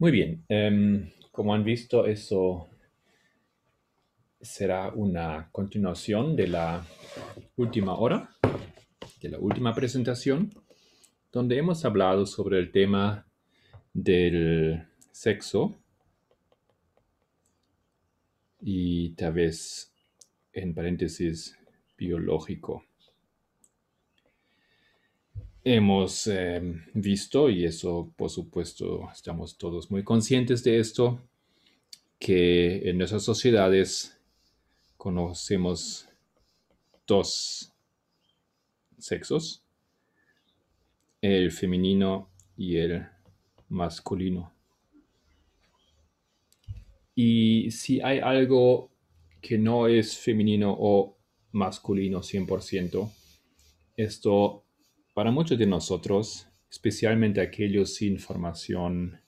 Muy bien, em, como han visto, eso será una continuación de la última hora, de la última presentación, donde hemos hablado sobre el tema del sexo y tal vez en paréntesis biológico hemos em, visto, y eso por supuesto estamos todos muy conscientes de esto, que en nuestras sociedades conocemos dos sexos, el femenino y el masculino. Y si hay algo que no es femenino o masculino 100%, esto para muchos de nosotros, especialmente aquellos sin formación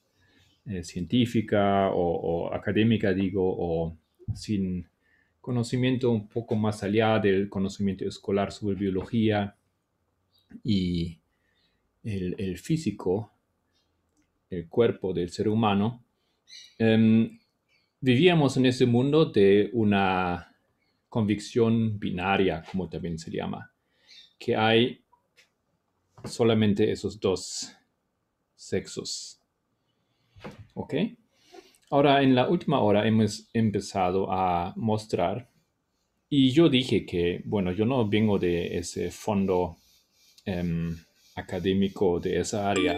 eh, científica o, académica, digo, o sin conocimiento un poco más allá del conocimiento escolar sobre biología y el, físico, el cuerpo del ser humano, em, vivíamos en ese mundo de una convicción binaria, como también se llama, que hay solamente esos dos sexos. ¿Ok? Ahora, en la última hora hemos empezado a mostrar, y yo dije que, bueno, yo no vengo de ese fondo em, académico de esa área,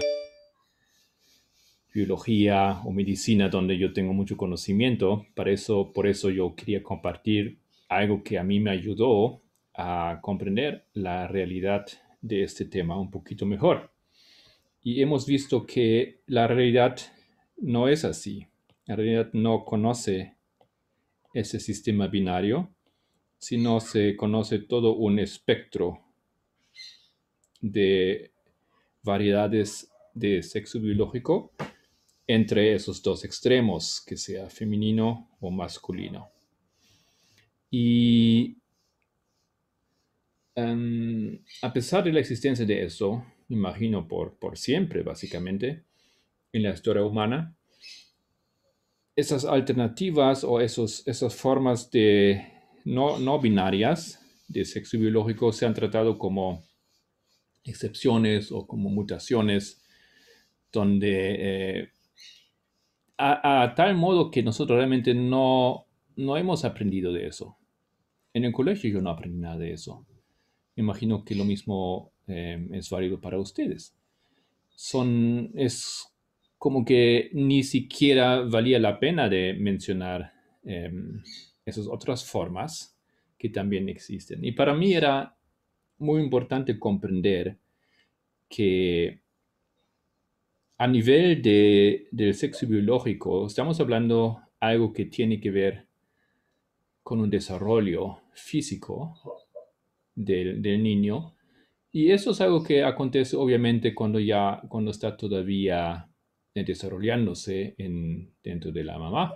biología o medicina, donde yo tengo mucho conocimiento. Para eso, por eso yo quería compartir algo que a mí me ayudó a comprender la realidad de este tema un poquito mejor. Y hemos visto que la realidad no es así. La realidad no conoce ese sistema binario, sino se conoce todo un espectro de variedades de sexo biológico entre esos dos extremos, que sea femenino o masculino. Y a pesar de la existencia de eso, imagino por, por siempre básicamente, en la historia humana, esas alternativas o esos, esas formas de no, binarias de sexo biológico se han tratado como excepciones o como mutaciones, donde eh, a, tal modo que nosotros realmente no hemos aprendido de eso. En el colegio yo no aprendí nada de eso. Imagino que lo mismo eh, es válido para ustedes. Son, es como que ni siquiera valía la pena de mencionar em, esas otras formas que también existen. Y para mí era muy importante comprender que a nivel de, del sexo biológico estamos hablando algo que tiene que ver con un desarrollo físico del, niño. Y eso es algo que acontece obviamente cuando ya, cuando está todavía eh, desarrollándose en, dentro de la mamá.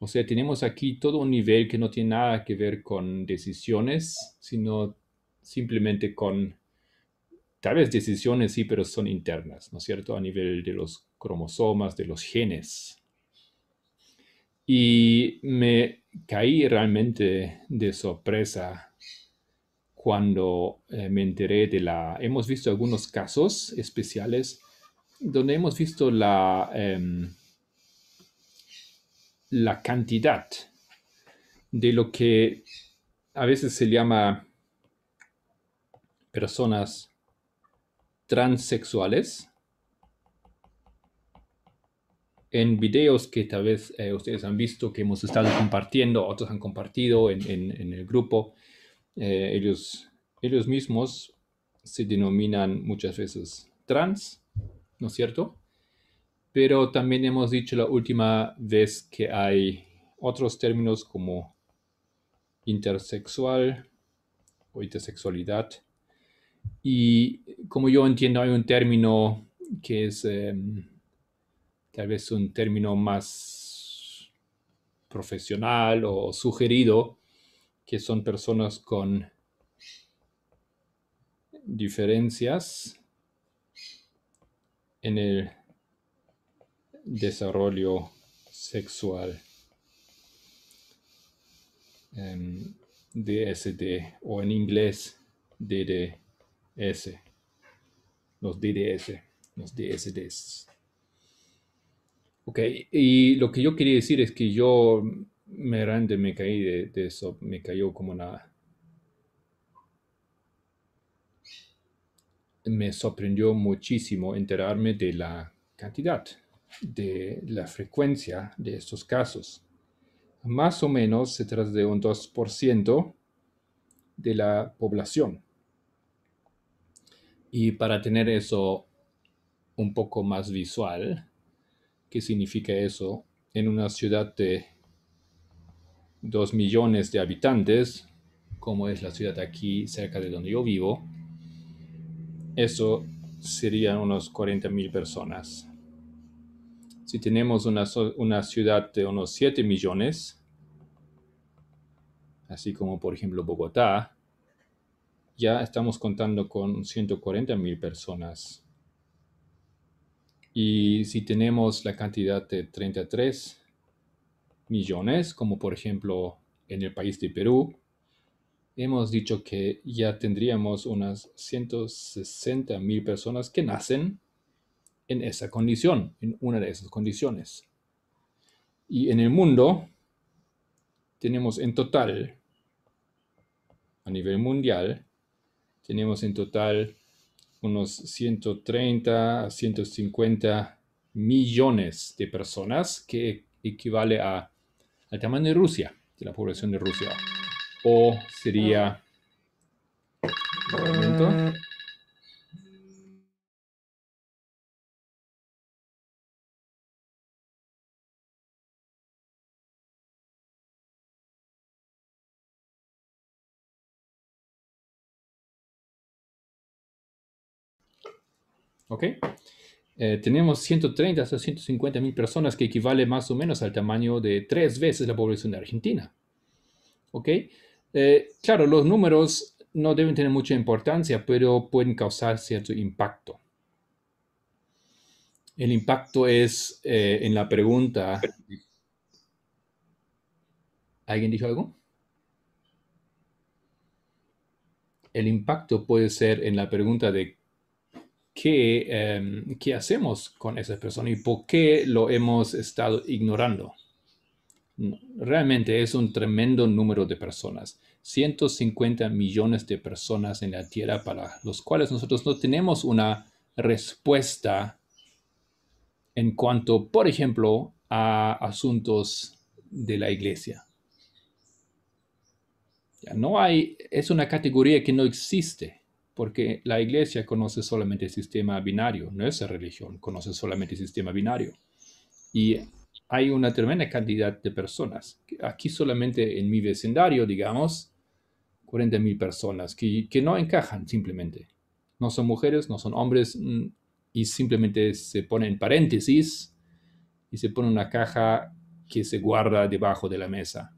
O sea, tenemos aquí todo un nivel que no tiene nada que ver con decisiones, sino simplemente con, tal vez decisiones sí, pero son internas, ¿no es cierto? A nivel de los cromosomas, de los genes. Y me caí realmente de sorpresa cuando eh, me enteré de la... Hemos visto algunos casos especiales donde hemos visto la, em, la cantidad de lo que a veces se llama personas transexuales en videos que tal vez eh, ustedes han visto, que hemos estado compartiendo, otros han compartido en el grupo, eh, ellos, ellos mismos se denominan muchas veces trans, ¿no es cierto? Pero también hemos dicho la última vez que hay otros términos como intersexual o intersexualidad. Y como yo entiendo, hay un término que es em, tal vez un término más profesional o sugerido que son personas con diferencias en el desarrollo sexual um, em, DSD o en inglés DDS los DDS los DSDs ok y lo que yo quería decir es que yo me me caí de, eso, me cayó como nada Me sorprendió muchísimo enterarme de la cantidad, de la frecuencia de estos casos. Más o menos se trata de un 2% de la población. Y para tener eso un poco más visual, ¿qué significa eso? En una ciudad de 2 millones de habitantes, como es la ciudad aquí, cerca de donde yo vivo, eso serían unos 40 mil personas. Si tenemos una, una ciudad de unos 7 millones, así como por ejemplo Bogotá, ya estamos contando con 140 mil personas. Y si tenemos la cantidad de 33 millones, como por ejemplo en el país de Perú, hemos dicho que ya tendríamos unas 160 mil personas que nacen en esa condición, en una de esas condiciones. Y en el mundo tenemos en total, a nivel mundial, tenemos en total unos 130 a 150 millones de personas, que equivale a el tamaño de Rusia, de la población de Rusia. O sería... Un ¿Ok? Eh, tenemos 130 a 150 mil personas, que equivale más o menos al tamaño de tres veces la población de Argentina. ¿Ok? Eh, claro, los números no deben tener mucha importancia, pero pueden causar cierto impacto. El impacto es eh, en la pregunta. ¿Alguien dijo algo? El impacto puede ser en la pregunta de qué, em, qué hacemos con esas personas y por qué lo hemos estado ignorando. Realmente es un tremendo número de personas, 150 millones de personas en la Tierra para los cuales nosotros no tenemos una respuesta en cuanto, por ejemplo, a asuntos de la iglesia. no hay, es una categoría que no existe porque la iglesia conoce solamente el sistema binario, no la religión conoce solamente el sistema binario. Y hay una tremenda cantidad de personas. Aquí solamente en mi vecindario, digamos, 40.000 personas que, que no encajan simplemente. No son mujeres, no son hombres mm, y simplemente se pone en paréntesis y se pone una caja que se guarda debajo de la mesa.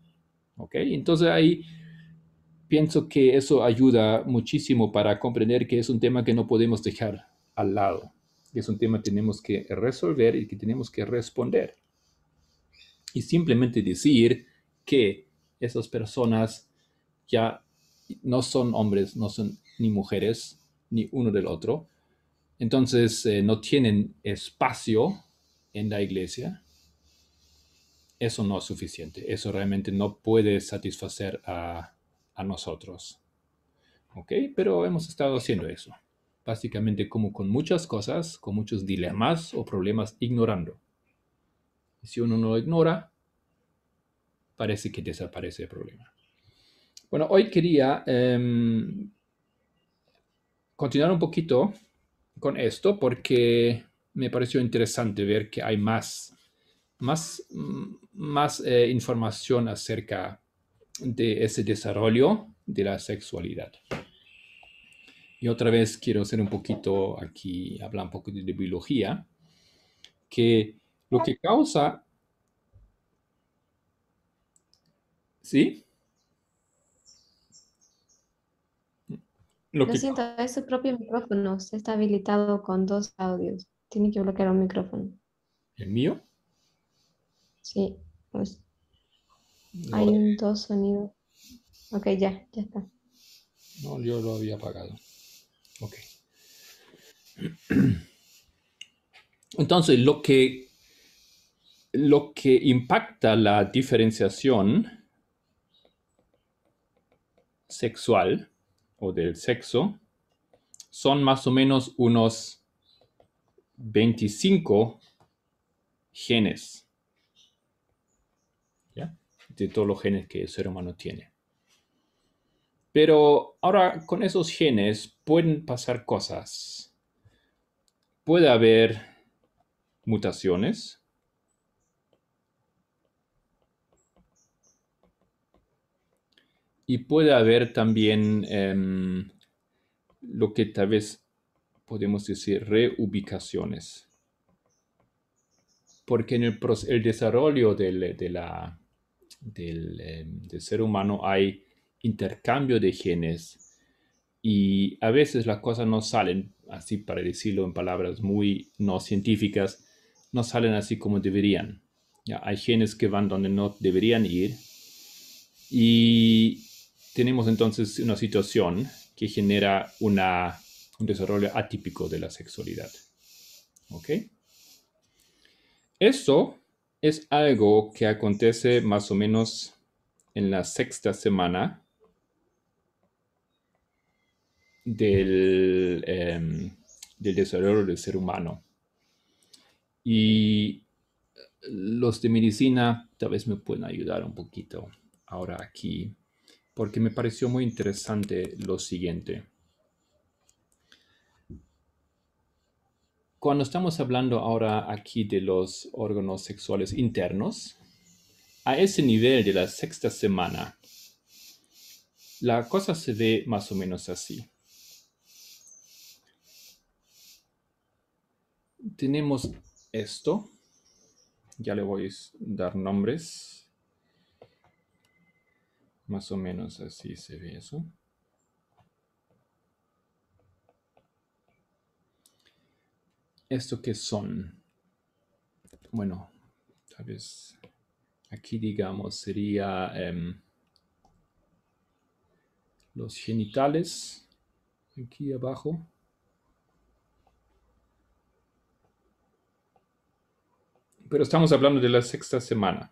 ¿Ok? Entonces ahí pienso que eso ayuda muchísimo para comprender que es un tema que no podemos dejar al lado, que es un tema que tenemos que resolver y que tenemos que responder. Y simplemente decir que esas personas ya no son hombres, no son ni mujeres, ni uno del otro. Entonces eh, no tienen espacio en la iglesia. Eso no es suficiente. Eso realmente no puede satisfacer a a nosotros. ¿Ok? Pero hemos estado haciendo eso. Básicamente como con muchas cosas, con muchos dilemas o problemas ignorando. si uno no ignora, parece que desaparece el problema. Bueno, hoy quería em, continuar un poquito con esto porque me pareció interesante ver que hay más, más, más eh, información acerca de ese desarrollo de la sexualidad. Y otra vez quiero hacer un poquito aquí, hablar un poco de, biología, que lo que causa... ¿Sí? Lo, que... siento, es su propio micrófono. Se está habilitado con dos audios. Tiene que bloquear un micrófono. ¿El mío? Sí. Pues... Hay un dos sonido. Ok, ya, ya está. No, yo lo había apagado. Ok. Entonces, lo que, lo que impacta la diferenciación sexual o del sexo son más o menos unos 25 genes de todos los genes que el ser humano tiene. Pero ahora con esos genes pueden pasar cosas. Puede haber mutaciones. Y puede haber también em, lo que tal vez podemos decir reubicaciones. Porque en el, desarrollo de la eh, del, ser humano hay intercambio de genes y a veces las cosas no salen, así para decirlo en palabras muy no científicas, no salen así como deberían. Ya, hay genes que van donde no deberían ir y tenemos entonces una situación que genera un desarrollo atípico de la sexualidad. ¿Ok? Eso es algo que acontece más o menos en la sexta semana em, del, desarrollo del ser humano. Y los de medicina tal vez me pueden ayudar un poquito ahora aquí, porque me pareció muy interesante lo siguiente. cuando estamos hablando ahora aquí de los órganos sexuales internos, a ese nivel de la sexta semana, la cosa se ve más o menos así. Tenemos esto, ya le voy a dar nombres, más o menos así se ve eso. ¿Esto que son? Bueno, tal vez aquí digamos sería em, los genitales aquí abajo. Pero estamos hablando de la sexta semana.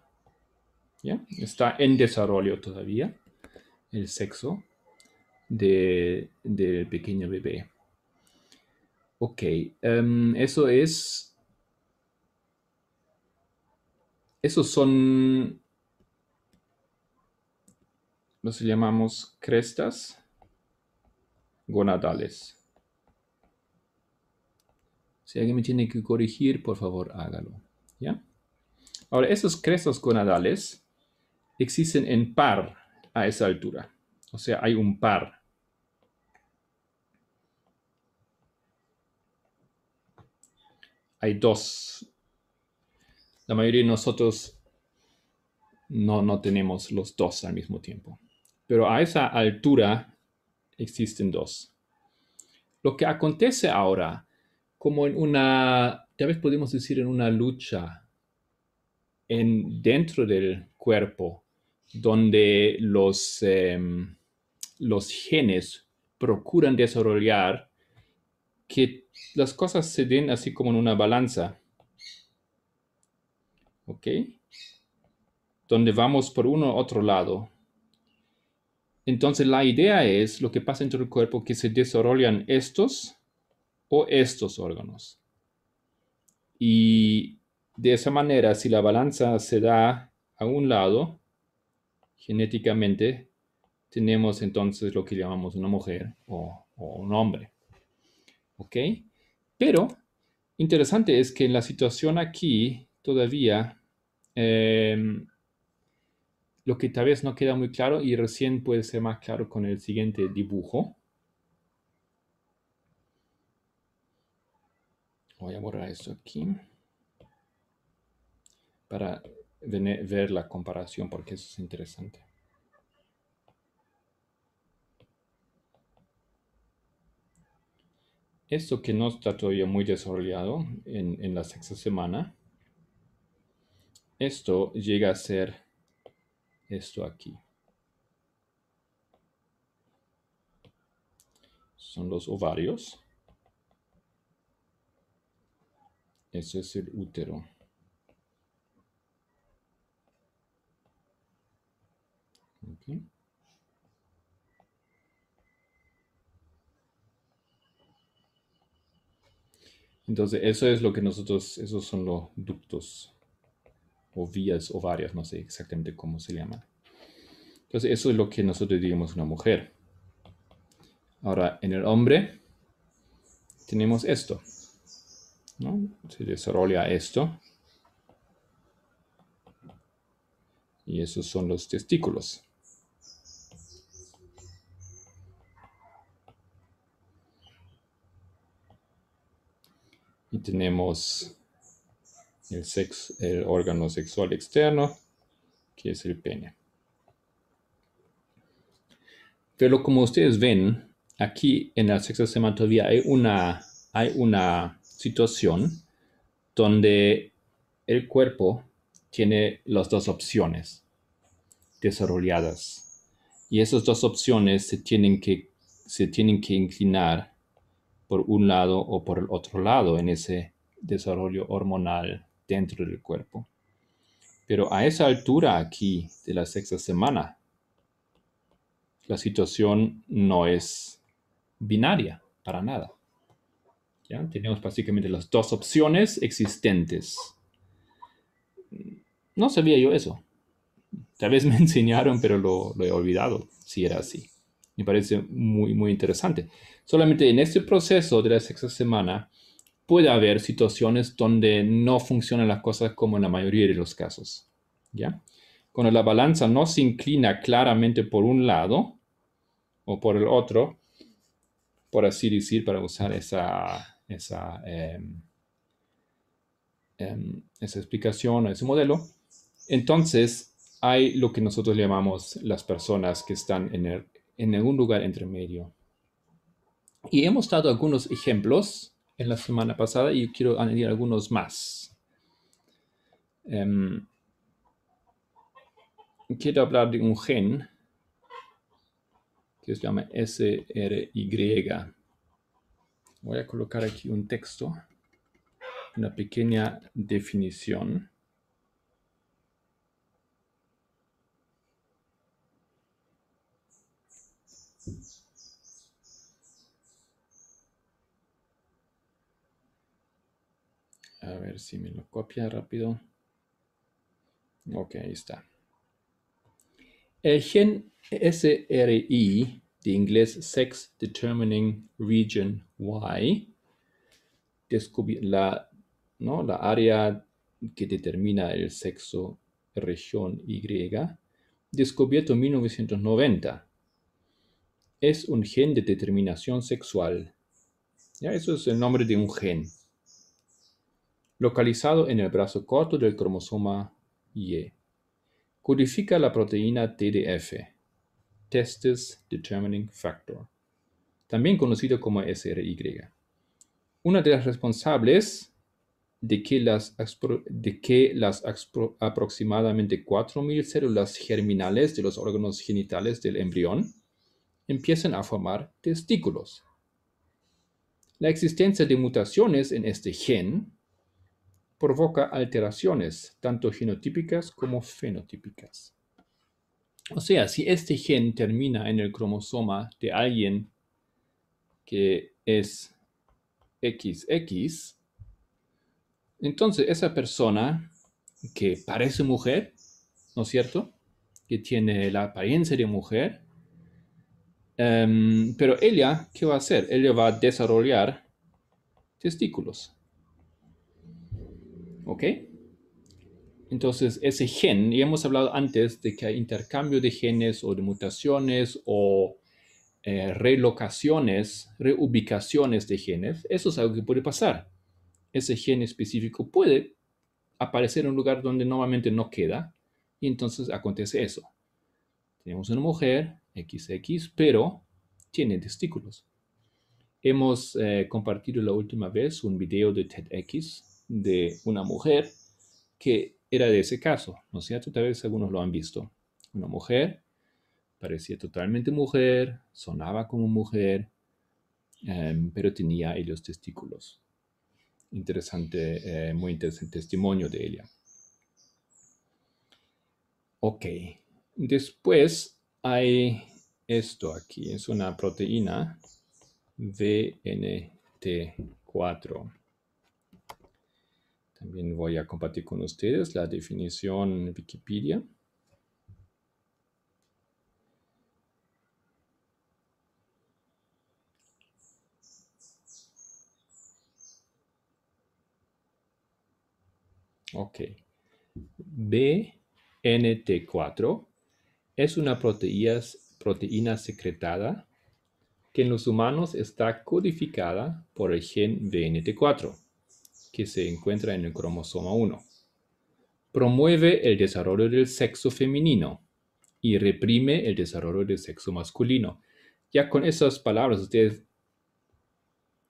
¿ya? Está en desarrollo todavía el sexo del pequeño bebé. Ok, em, eso es... Esos son... Los llamamos crestas gonadales. Si alguien me tiene que corregir, por favor hágalo. ¿Ya? Ahora, esos crestas gonadales existen en par a esa altura. O sea, hay un par hay dos. La mayoría de nosotros no, tenemos los dos al mismo tiempo. Pero a esa altura existen dos. Lo que acontece ahora, como en una, tal vez podemos decir en una lucha en, dentro del cuerpo, donde los, em, los genes procuran desarrollar que las cosas se den así como en una balanza. ¿Ok? Donde vamos por uno u otro lado. Entonces la idea es lo que pasa dentro del cuerpo que se desarrollan estos o estos órganos. Y de esa manera, si la balanza se da a un lado, genéticamente, tenemos entonces lo que llamamos una mujer o un hombre. ¿ok? Pero interesante es que en la situación aquí todavía, em, lo que tal vez no queda muy claro y recién puede ser más claro con el siguiente dibujo. Voy a borrar esto aquí para ver la comparación porque eso es interesante. esto que no está todavía muy desarrollado en, la sexta semana, esto llega a ser esto aquí. Son los ovarios. Ese es el útero. Entonces, eso es lo que nosotros, esos son los ductos o vías o varias no sé exactamente cómo se llaman. Entonces, eso es lo que nosotros diríamos una mujer. Ahora, en el hombre tenemos esto. Se desarrolla esto. Y esos son los testículos. tenemos el, sexo, el órgano sexual externo, que es el pene. Pero como ustedes ven, aquí en la sexta semana hay una, hay una situación donde el cuerpo tiene las dos opciones desarrolladas. Y esas dos opciones se tienen que, se tienen que inclinar por un lado o por el otro lado en ese desarrollo hormonal dentro del cuerpo. Pero a esa altura aquí de la sexta semana, la situación no es binaria para nada. ¿Ya? Tenemos básicamente las dos opciones existentes. No sabía yo eso. Tal vez me enseñaron, pero lo, lo he olvidado si era así. Me parece muy, muy interesante. Solamente en este proceso de la sexta semana puede haber situaciones donde no funcionan las cosas como en la mayoría de los casos. ¿ya? Cuando la balanza no se inclina claramente por un lado o por el otro, por así decir, para usar esa, esa, em, em, esa explicación o ese modelo, entonces hay lo que nosotros llamamos las personas que están en, en algún lugar entre medio. Y hemos dado algunos ejemplos en la semana pasada y quiero añadir algunos más. Em, quiero hablar de un gen que se llama SRY. Voy a colocar aquí un texto, una pequeña definición. A ver si me lo copia rápido. Ok, ahí está. El gen SRI, de inglés Sex Determining Region Y, la, ¿no? la área que determina el sexo región Y, descubierto en 1990. Es un gen de determinación sexual. ¿Ya? Eso es el nombre de un gen localizado en el brazo corto del cromosoma Y. Codifica la proteína TDF, Testis Determining Factor, también conocido como SRY. Una de las responsables de que las, de que las aproximadamente 4.000 células germinales de los órganos genitales del embrión empiecen a formar testículos. La existencia de mutaciones en este gen provoca alteraciones, tanto genotípicas como fenotípicas. O sea, si este gen termina en el cromosoma de alguien que es XX, entonces esa persona que parece mujer, ¿no es cierto? Que tiene la apariencia de mujer, em, pero ella, ¿qué va a hacer? Ella va a desarrollar testículos. ¿Ok? Entonces, ese gen, y hemos hablado antes de que hay intercambio de genes o de mutaciones o eh, relocaciones, reubicaciones de genes, eso es algo que puede pasar. Ese gen específico puede aparecer en un lugar donde normalmente no queda, y entonces acontece eso. Tenemos una mujer, XX, pero tiene testículos. Hemos eh, compartido la última vez un video de TEDx de una mujer que era de ese caso, ¿no es cierto? Tal vez algunos lo han visto. Una mujer parecía totalmente mujer, sonaba como mujer, em, pero tenía ellos testículos. Interesante, eh, muy interesante testimonio de ella. Ok, después hay esto aquí, es una proteína VNT4. También voy a compartir con ustedes la definición Wikipedia. Ok. BNT4 es una proteína, proteína, secretada que en los humanos está codificada por el gen BNT4 que se encuentra en el cromosoma 1. Promueve el desarrollo del sexo femenino y reprime el desarrollo del sexo masculino. Ya con esas palabras ustedes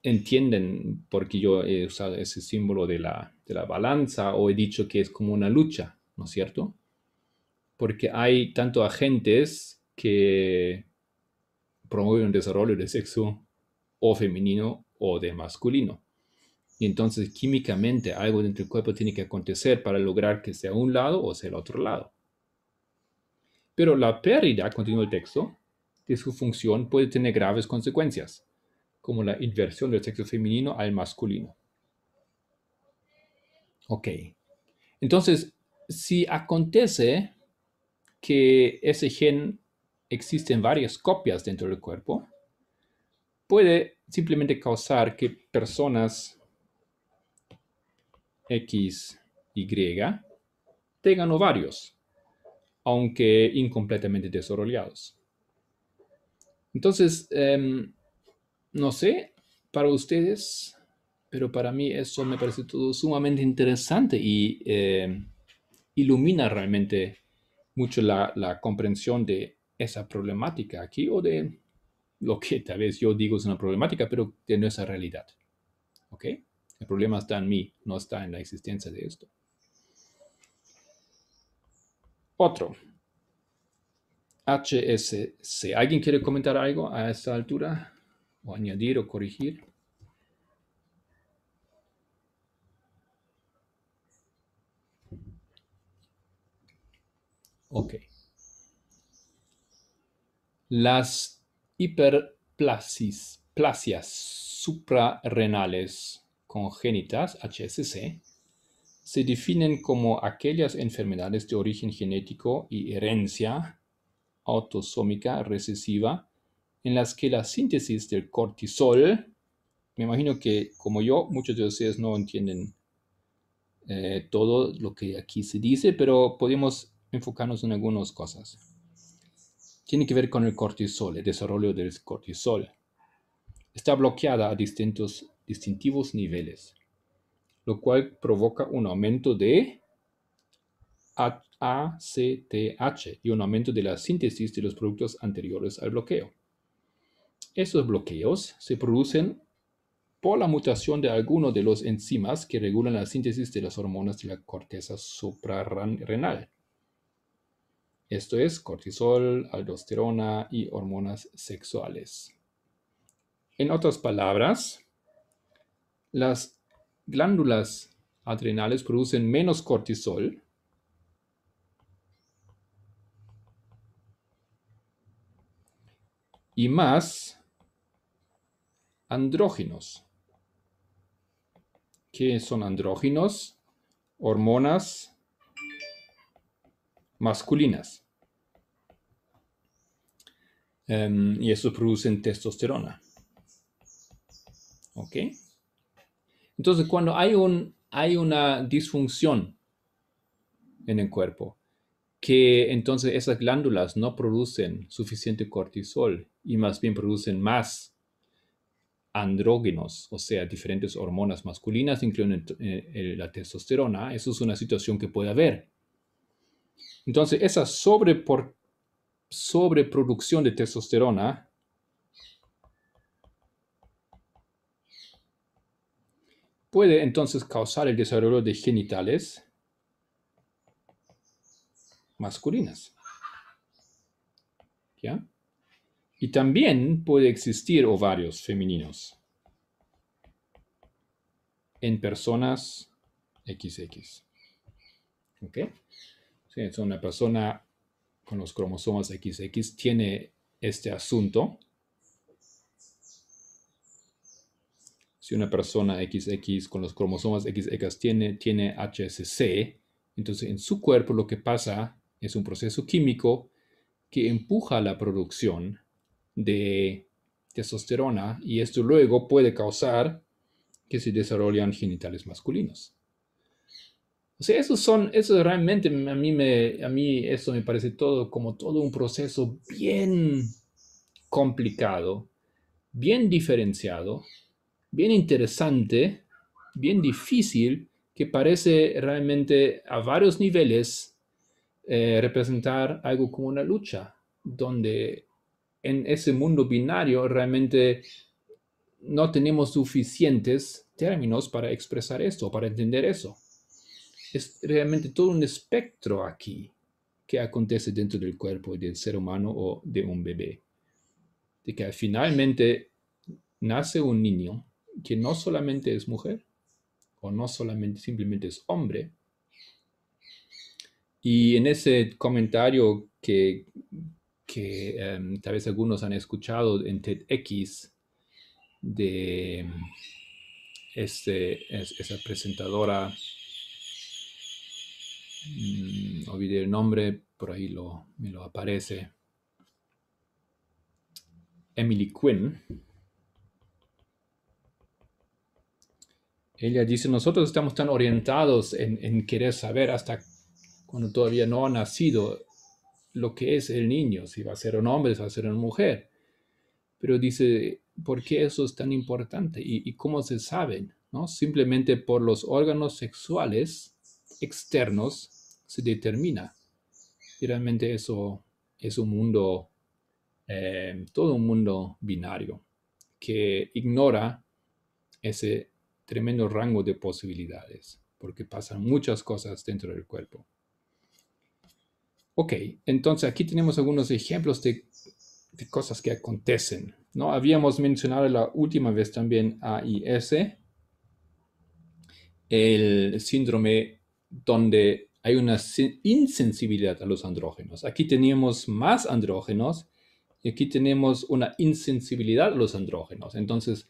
entienden por qué yo he usado ese símbolo de la, balanza o he dicho que es como una lucha, ¿no es cierto? Porque hay tanto agentes que promueven el desarrollo del sexo o femenino o de masculino. Y entonces químicamente algo dentro del cuerpo tiene que acontecer para lograr que sea un lado o sea el otro lado. Pero la pérdida, continúa el texto, de su función puede tener graves consecuencias, como la inversión del sexo femenino al masculino. Ok. Entonces, si acontece que ese gen existe en varias copias dentro del cuerpo, puede simplemente causar que personas X, Y, tengan ovarios, aunque incompletamente desarrollados. Entonces, em, no sé, para ustedes, pero para mí eso me parece todo sumamente interesante y em, ilumina realmente mucho la, comprensión de esa problemática aquí o de lo que tal vez yo digo es una problemática, pero de nuestra realidad. ¿Ok? El problema está en mí, no está en la existencia de esto. Otro. HSC. ¿Alguien quiere comentar algo a esta altura? ¿O añadir o corregir? Ok. Las hiperplasias suprarrenales congénitas, HSC, se definen como aquellas enfermedades de origen genético y herencia autosómica recesiva en las que la síntesis del cortisol, me imagino que como yo, muchos de ustedes no entienden eh, todo lo que aquí se dice, pero podemos enfocarnos en algunas cosas. Tiene que ver con el cortisol, el desarrollo del cortisol. Está bloqueada a distintos distintivos niveles, lo cual provoca un aumento de ACTH y un aumento de la síntesis de los productos anteriores al bloqueo. Estos bloqueos se producen por la mutación de alguno de los enzimas que regulan la síntesis de las hormonas de la corteza suprarrenal. Esto es cortisol, aldosterona y hormonas sexuales. En otras palabras, las glándulas adrenales producen menos cortisol, y más andrógenos. ¿Qué son andrógenos? Hormonas masculinas. Em, y eso producen testosterona. ¿Ok? Entonces, cuando hay, un, hay una disfunción en el cuerpo, que entonces esas glándulas no producen suficiente cortisol y más bien producen más andrógenos, o sea, diferentes hormonas masculinas, incluyendo eh, la testosterona, eso es una situación que puede haber. Entonces, esa sobreproducción de testosterona puede entonces causar el desarrollo de genitales masculinas. Y también puede existir ovarios femeninos en personas XX. ¿Ok? Si una persona con los cromosomas XX tiene este asunto, si una persona XX con los cromosomas XX tiene, tiene HSC, entonces en su cuerpo lo que pasa es un proceso químico que empuja la producción de testosterona y esto luego puede causar que se desarrollan genitales masculinos. O sea, son, eso realmente a mí, me, a mí me parece todo como todo un proceso bien complicado, bien diferenciado, bien interesante, bien difícil, que parece realmente a varios niveles eh, representar algo como una lucha, donde en ese mundo binario realmente no tenemos suficientes términos para expresar esto, para entender eso. Es realmente todo un espectro aquí que acontece dentro del cuerpo del ser humano o de un bebé. De que finalmente nace un niño que no solamente es mujer, o no solamente simplemente es hombre. Y en ese comentario que, em, tal vez algunos han escuchado en TEDx de este, esa presentadora, mm, olvidé el nombre, por ahí me lo aparece, Emily Quinn Ella dice, nosotros estamos tan orientados en, querer saber hasta cuando todavía no ha nacido lo que es el niño, si va a ser un hombre, si va a ser una mujer. Pero dice, ¿por qué eso es tan importante? ¿Y, cómo se saben? ¿No? Simplemente por los órganos sexuales externos se determina. Y realmente eso es un mundo, eh, todo un mundo binario que ignora ese tremendo rango de posibilidades, porque pasan muchas cosas dentro del cuerpo. Ok, entonces aquí tenemos algunos ejemplos de, cosas que acontecen. ¿no? Habíamos mencionado la última vez también AIS, el síndrome donde hay una insensibilidad a los andrógenos. Aquí teníamos más andrógenos y aquí tenemos una insensibilidad a los andrógenos. Entonces,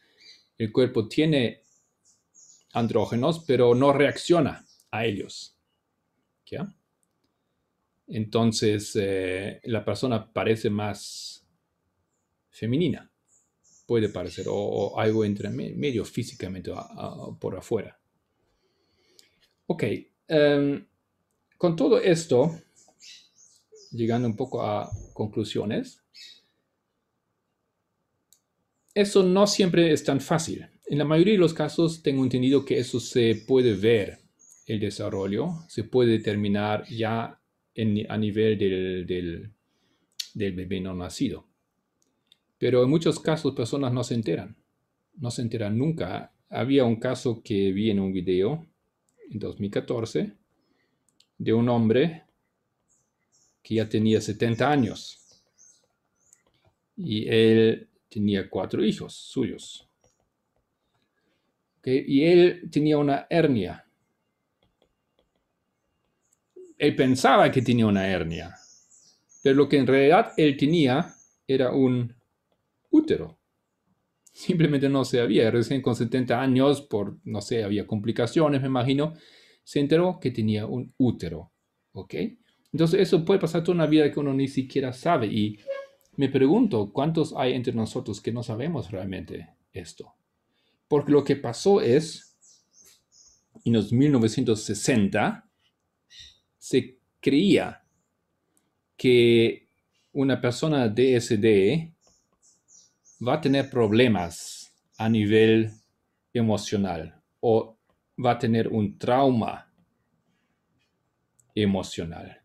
el cuerpo tiene andrógenos, pero no reacciona a ellos. Entonces, eh, la persona parece más femenina, puede parecer, o, algo entre medio físicamente por afuera. Ok, em, con todo esto, llegando un poco a conclusiones, eso no siempre es tan fácil en la mayoría de los casos tengo entendido que eso se puede ver, el desarrollo, se puede determinar ya a nivel del, del bebé no nacido. Pero en muchos casos personas no se enteran, no se enteran nunca. Había un caso que vi en un video en 2014 de un hombre que ya tenía 70 años y él tenía cuatro hijos suyos y él tenía una hernia. Él pensaba que tenía una hernia, pero lo que en realidad él tenía era un útero. Simplemente no se había, recién con 70 años, por, no sé, había complicaciones, me imagino, se enteró que tenía un útero. ¿Ok? Entonces eso puede pasar toda una vida que uno ni siquiera sabe. Y me pregunto, ¿cuántos hay entre nosotros que no sabemos realmente esto? Porque lo que pasó es, en los 1960, se creía que una persona DSD va a tener problemas a nivel emocional o va a tener un trauma emocional.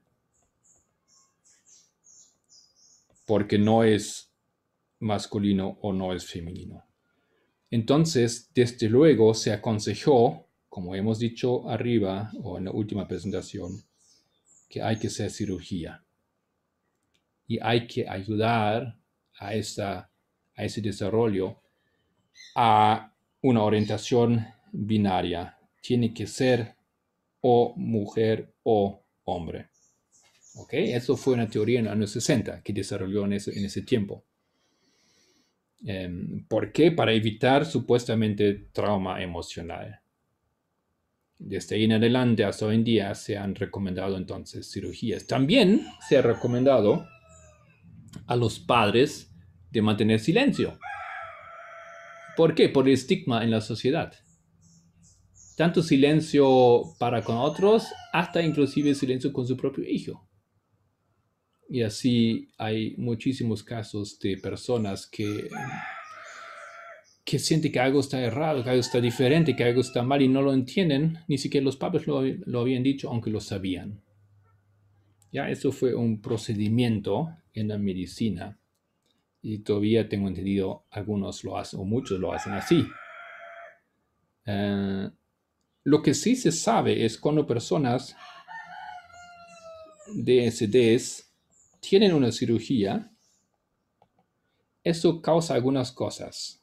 Porque no es masculino o no es femenino. Entonces, desde luego se aconsejó, como hemos dicho arriba o en la última presentación, que hay que hacer cirugía y hay que ayudar a, ese desarrollo a una orientación binaria. Tiene que ser o mujer o hombre. ¿Ok? Eso fue una teoría en los años 60 que desarrolló en ese tiempo. Em, ¿Por qué? Para evitar supuestamente trauma emocional. Desde ahí en adelante hasta hoy en día se han recomendado entonces cirugías. También se ha recomendado a los padres de mantener silencio. ¿Por qué? Por el estigma en la sociedad. Tanto silencio para con otros hasta inclusive silencio con su propio hijo. Y así hay muchísimos casos de personas que, que sienten que algo está errado, que algo está diferente, que algo está mal y no lo entienden, ni siquiera los papás lo, habían dicho, aunque lo sabían. Ya eso fue un procedimiento en la medicina y todavía tengo entendido algunos lo hacen o muchos lo hacen así. Eh, lo que sí se sabe es cuando personas de SDs, tienen una cirugía, eso causa algunas cosas.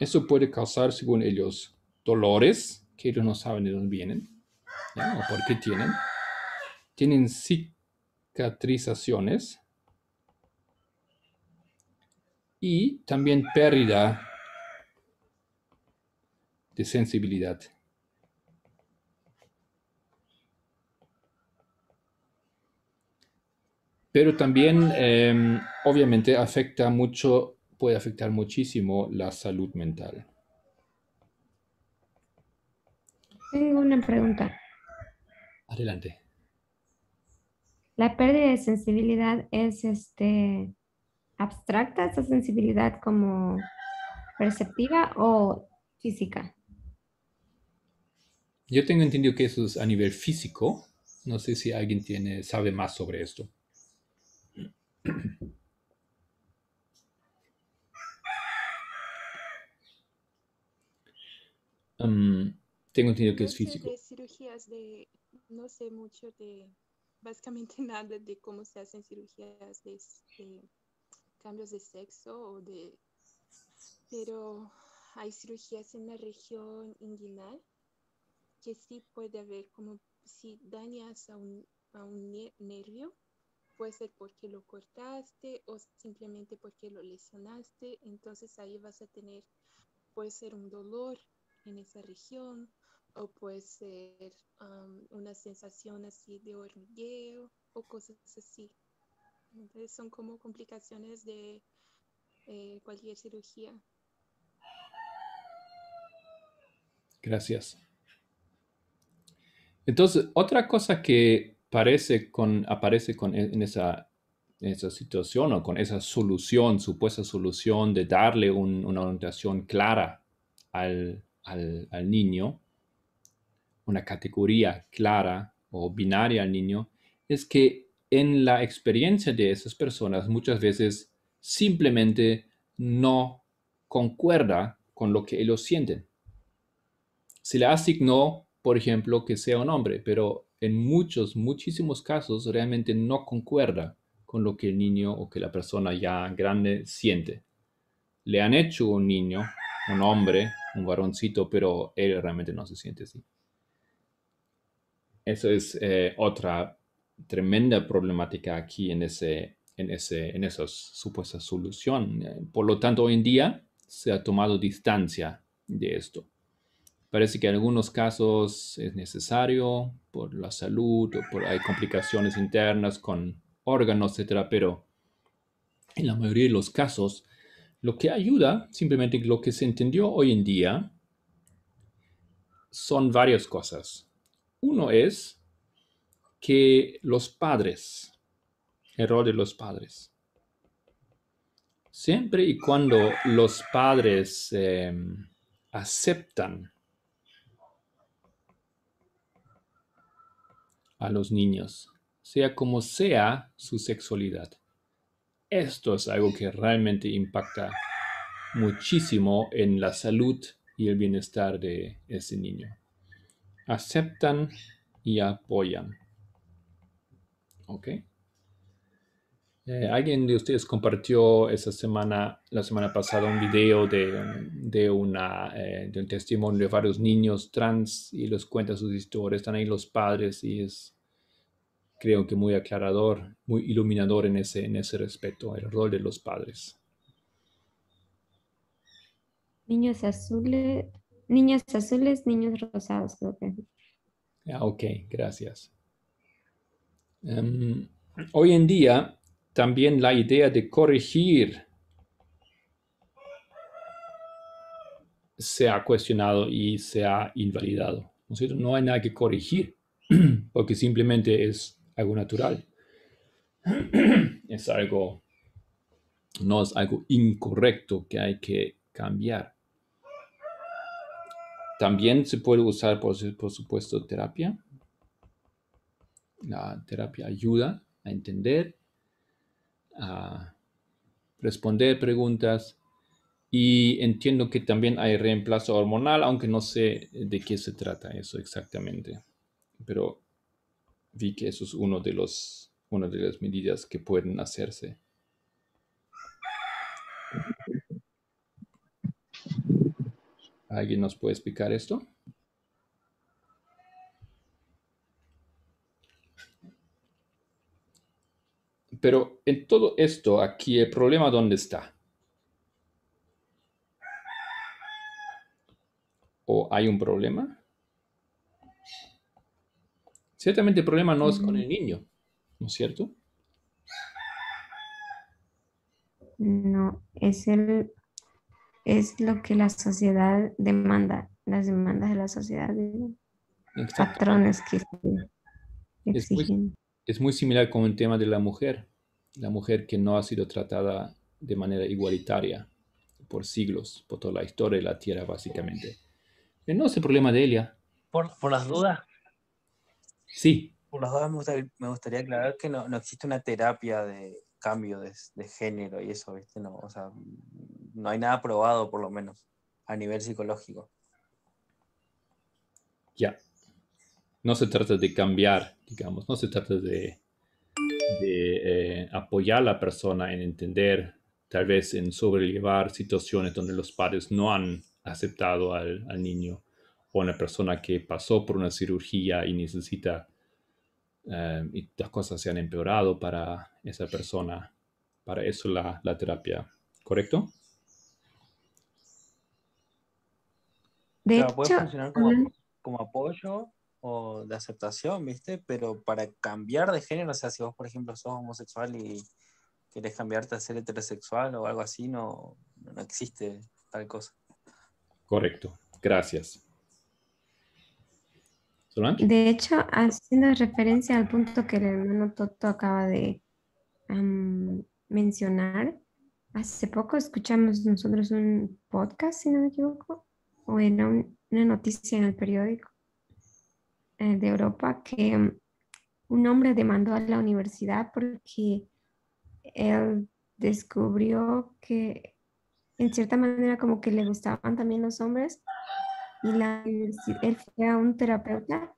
Eso puede causar, según ellos, dolores que ellos no saben de dónde vienen o por qué tienen. Tienen cicatrizaciones y también pérdida de sensibilidad. Pero también, em, obviamente, afecta mucho, puede afectar muchísimo la salud mental. Tengo una pregunta. Adelante. La pérdida de sensibilidad es este abstracta, esa sensibilidad como perceptiva o física. Yo tengo entendido que eso es a nivel físico. No sé si alguien tiene, sabe más sobre esto um, tengo entendido que es físico. De cirugías de, no sé mucho de, básicamente nada de cómo se hacen cirugías de, cambios de sexo o de, pero hay cirugías en la región inguinal que sí puede haber como si dañas a un, a un nervio puede ser porque lo cortaste o simplemente porque lo lesionaste, entonces ahí vas a tener, puede ser un dolor en esa región o puede ser una sensación así de hormigueo o cosas así. Entonces son como complicaciones de eh, cualquier cirugía. Gracias. Entonces, otra cosa que con, aparece con, e, en esa, situación o con esa solución, supuesta solución de darle una orientación clara al, al niño, una categoría clara o binaria al niño, es que en la experiencia de esas personas muchas veces simplemente no concuerda con lo que ellos sienten. Se le asignó, por ejemplo, que sea un hombre, pero en muchos, muchísimos casos realmente no concuerda con lo que el niño o que la persona ya grande siente. Le han hecho un niño, un hombre, un varoncito, pero él realmente no se siente así. Eso es eh, otra tremenda problemática aquí en, ese, en, en esa supuesta solución. Por lo tanto, hoy en día se ha tomado distancia de esto. Parece que en algunos casos es necesario por la salud o por hay complicaciones internas con órganos, etc. pero en la mayoría de los casos lo que ayuda, simplemente lo que se entendió hoy en día son varias cosas. Uno es que los padres, el de los padres. Siempre y cuando los padres em, aceptan a los niños, sea como sea su sexualidad. Esto es algo que realmente impacta muchísimo en la salud y el bienestar de ese niño. Aceptan y apoyan. ¿Ok? Eh, alguien de ustedes compartió esa semana, la semana pasada, un video de, mm, una, eh, de un testimonio de varios niños trans y los cuenta sus historias. Están ahí los padres y es, creo que muy aclarador, muy iluminador en ese, en ese el rol de los padres. Niños azules, niños azules, niños rosados. Ah, ok, gracias. Em, hoy en día también la idea de corregir se ha cuestionado y se ha invalidado. ¿no, hay nada que corregir porque simplemente es algo natural. Es algo, no es algo incorrecto que hay que cambiar. También se puede usar, por supuesto, terapia. La terapia ayuda a entender a responder preguntas y entiendo que también hay reemplazo hormonal, aunque no sé de qué se trata eso exactamente. Pero vi que eso es uno de los, una de las medidas que pueden hacerse. ¿Alguien nos puede explicar esto? Pero en todo esto, aquí el problema dónde está. ¿O hay un problema? Ciertamente el problema no es con el mm. niño, ¿no es cierto? No, es el es lo que la sociedad demanda, las demandas de la sociedad, patrones que exigen. Es muy, es muy similar con el tema de la mujer la mujer que no ha sido tratada de manera igualitaria por siglos, por toda la historia de la Tierra, básicamente. Eh, no es el problema de Elia. ¿Por, las dudas? Sí. Por las dudas me gustaría, aclarar que no, existe una terapia de cambio de, género y eso, ¿viste? No, hay nada probado, por lo menos, a nivel psicológico. Ya. No se trata de cambiar, digamos, no se trata de de eh, apoyar a la persona en entender, tal vez en sobrellevar situaciones donde los padres no han aceptado al, al niño o una persona que pasó por una cirugía y necesita eh, y las cosas se han empeorado para esa persona. Para eso la, la terapia, ¿correcto? De puede funcionar como, como apoyo o de aceptación, ¿viste? Pero para cambiar de género, o sea, si vos, por ejemplo, sos homosexual y querés cambiarte a ser heterosexual o algo así, no, no existe tal cosa. Correcto, gracias. De hecho, haciendo referencia al punto que el hermano Toto acaba de mencionar, hace poco escuchamos nosotros un podcast, si no me equivoco, o era una noticia en el periódico eh, de Europa que mm, un hombre demandó a la universidad porque él descubrió que en cierta manera como que le gustaban también los hombres y la él fue a un terapeuta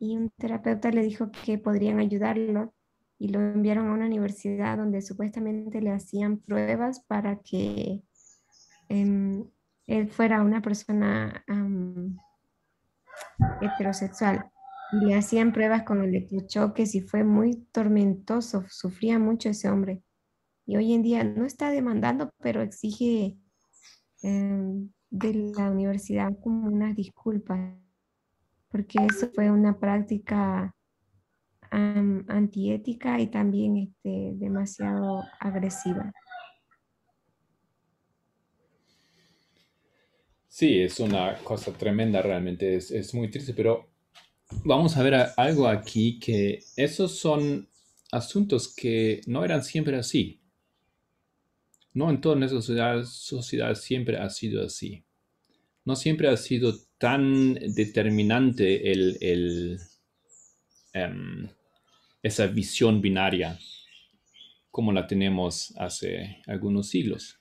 y un terapeuta le dijo que podrían ayudarlo y lo enviaron a una universidad donde supuestamente le hacían pruebas para que em, él fuera una persona heterosexual le hacían pruebas con el electrochoques y fue muy tormentoso, sufría mucho ese hombre. Y hoy en día no está demandando, pero exige em, de la universidad como unas disculpas, porque eso fue una práctica antiética y también este, demasiado agresiva. Sí, es una cosa tremenda realmente, es muy triste, pero vamos a ver algo aquí que esos son asuntos que no eran siempre así. No en toda nuestra sociedad, siempre ha sido así. No siempre ha sido tan determinante el, em, esa visión binaria como la tenemos hace algunos siglos.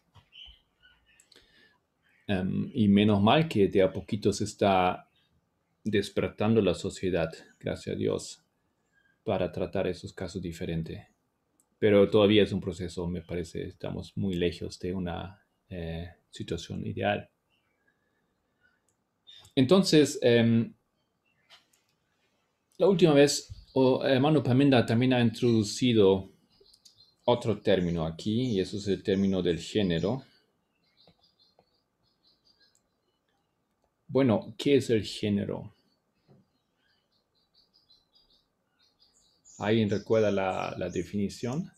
Em, y menos mal que de a poquito se está despertando la sociedad, gracias a Dios, para tratar esos casos diferentes. Pero todavía es un proceso, me parece, estamos muy lejos de una eh, situación ideal. Entonces, em, la última vez, hermano eh, Pamenda también ha introducido otro término aquí, y eso es el término del género. Bueno, ¿qué es el género? ¿Alguien recuerda la, definición?